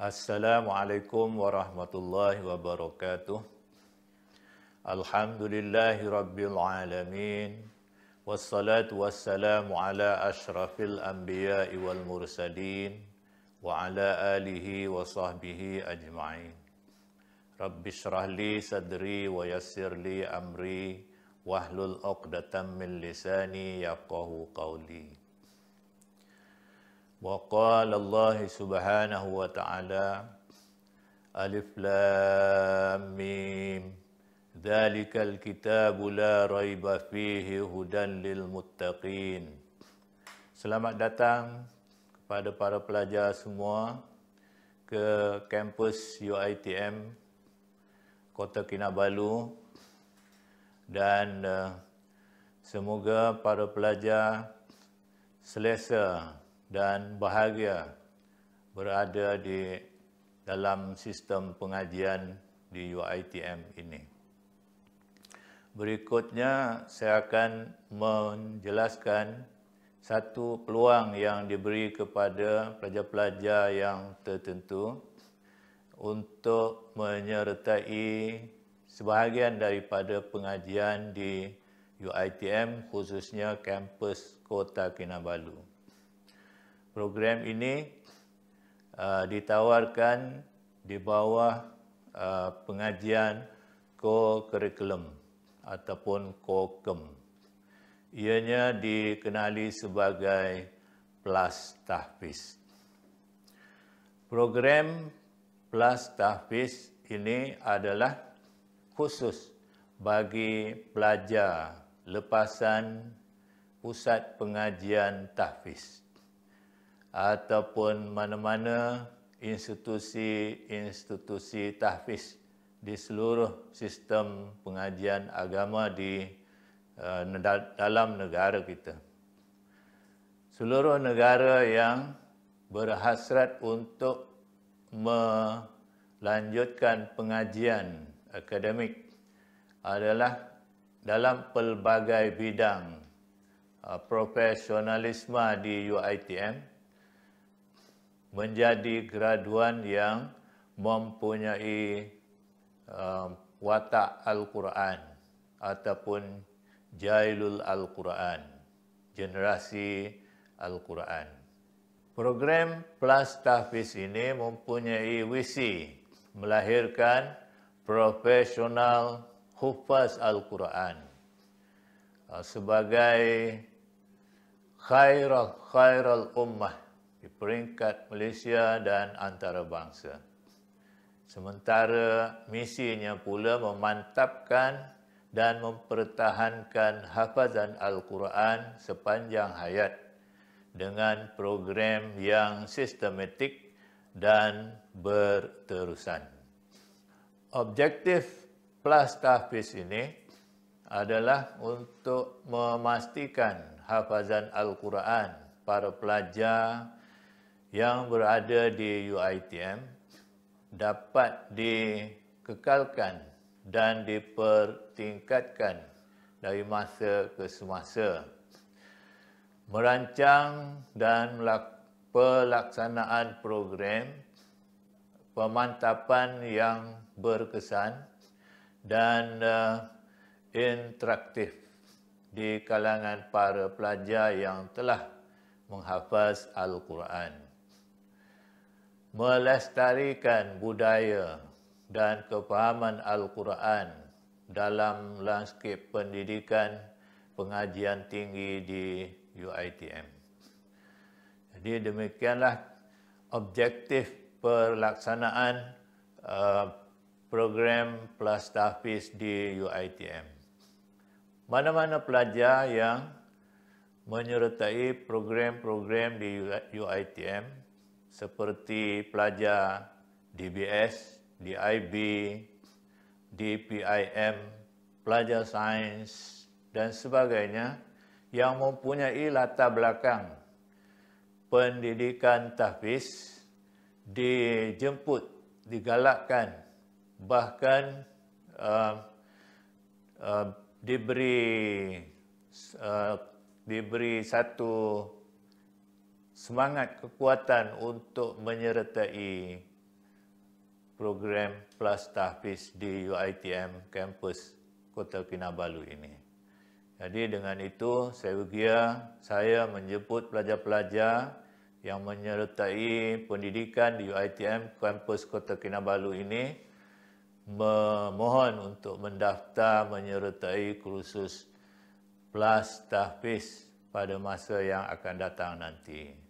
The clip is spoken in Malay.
Assalamualaikum warahmatullahi wabarakatuh. Alhamdulillahi rabbil alamin. Wassalatu wassalamu ala ashrafil anbiya'i wal mursalin wa ala alihi wa sahbihi ajma'in. Rabbi syrah li sadri wa yassir li amri wahlul uqdatan min lisani yaqahu qawli. وقال الله سبحانه وتعالى ألف لام ميم ذلك الكتاب لا ريب فيه lil muttaqin. Selamat datang kepada para pelajar semua ke kampus UiTM Kota Kinabalu dan uh, semoga para pelajar selesa dan bahagia berada di dalam sistem pengajian di UiTM ini. Berikutnya saya akan menjelaskan satu peluang yang diberi kepada pelajar-pelajar yang tertentu untuk menyertai sebahagian daripada pengajian di UiTM khususnya kampus Kota Kinabalu program ini uh, ditawarkan di bawah uh, pengajian co-curriculum ataupun co-cum. Ianya dikenali sebagai PLUS Tahfiz. Program PLUS Tahfiz ini adalah khusus bagi pelajar lepasan pusat pengajian Tahfiz ataupun mana-mana institusi-institusi tahfiz di seluruh sistem pengajian agama di uh, dalam negara kita. Seluruh negara yang berhasrat untuk melanjutkan pengajian akademik adalah dalam pelbagai bidang uh, profesionalisme di UiTM menjadi graduan yang mempunyai uh, watak Al-Quran ataupun Jailul Al-Quran, generasi Al-Quran. Program Plus Tahfiz ini mempunyai visi melahirkan profesional Hufaz Al-Quran uh, sebagai khairah khairal ummah di peringkat Malaysia dan antarabangsa. Sementara misinya pula memantapkan dan mempertahankan hafazan Al-Quran sepanjang hayat dengan program yang sistematik dan berterusan. Objektif PLUS Tahfiz ini adalah untuk memastikan hafazan Al-Quran para pelajar, yang berada di UiTM dapat dikekalkan dan dipertingkatkan dari masa ke semasa merancang dan pelaksanaan program pemantapan yang berkesan dan uh, interaktif di kalangan para pelajar yang telah menghafaz al-Quran melestarikan budaya dan kefahaman Al-Quran dalam landscape pendidikan pengajian tinggi di UiTM. Jadi demikianlah objektif pelaksanaan uh, program Plus Tafis di UiTM. Mana-mana pelajar yang menyertai program-program di UiTM seperti pelajar DBS, DIB, DPIM, pelajar sains dan sebagainya yang mempunyai latar belakang pendidikan tahfiz dijemput, digalakkan, bahkan uh, uh, diberi uh, diberi satu semangat kekuatan untuk menyertai program PLUS Tahfiz di UITM kampus Kota Kinabalu ini. Jadi dengan itu, saya bergia, saya menjemput pelajar-pelajar yang menyertai pendidikan di UITM kampus Kota Kinabalu ini memohon untuk mendaftar menyertai kursus PLUS Tahfiz pada masa yang akan datang nanti.